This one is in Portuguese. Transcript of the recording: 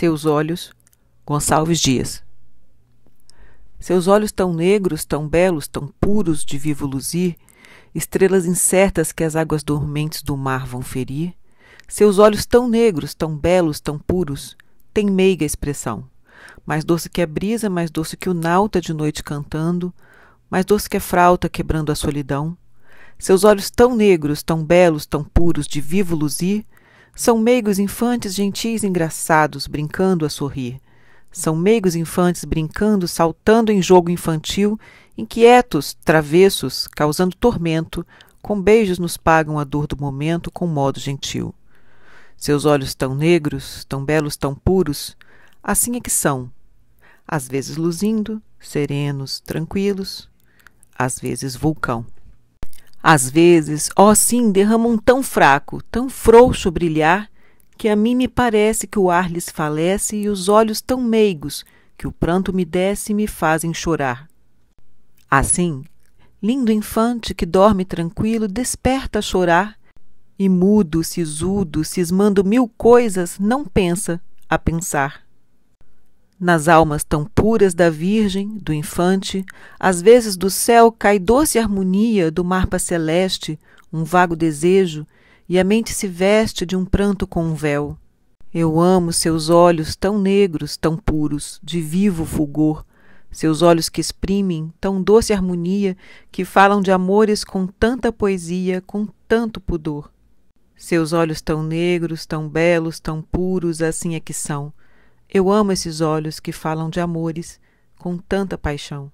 Seus olhos, Gonçalves Dias. Seus olhos tão negros, tão belos, tão puros de vivo luzir, estrelas incertas que as águas dormentes do mar vão ferir. Seus olhos tão negros, tão belos, tão puros, têm meiga expressão. Mais doce que a brisa, mais doce que o nauta de noite cantando, mais doce que a frauta quebrando a solidão. Seus olhos tão negros, tão belos, tão puros de vivo luzir, são meigos infantes gentis engraçados, brincando a sorrir. São meigos infantes brincando, saltando em jogo infantil, inquietos, travessos, causando tormento, com beijos nos pagam a dor do momento com modo gentil. Seus olhos tão negros, tão belos, tão puros, assim é que são. Às vezes luzindo, serenos, tranquilos, às vezes vulcão. Às vezes, ó oh, sim, derramam um tão fraco, tão frouxo brilhar, que a mim me parece que o ar lhes falece e os olhos tão meigos, que o pranto me desce e me fazem chorar. Assim, lindo infante que dorme tranquilo, desperta a chorar, e mudo, sisudo, cismando mil coisas, não pensa a pensar. Nas almas tão puras da Virgem, do Infante, às vezes do céu cai doce harmonia do marpa celeste, um vago desejo, e a mente se veste de um pranto com um véu. Eu amo seus olhos tão negros, tão puros, de vivo fulgor, seus olhos que exprimem tão doce harmonia, que falam de amores com tanta poesia, com tanto pudor. Seus olhos tão negros, tão belos, tão puros, assim é que são eu amo esses olhos que falam de amores com tanta paixão.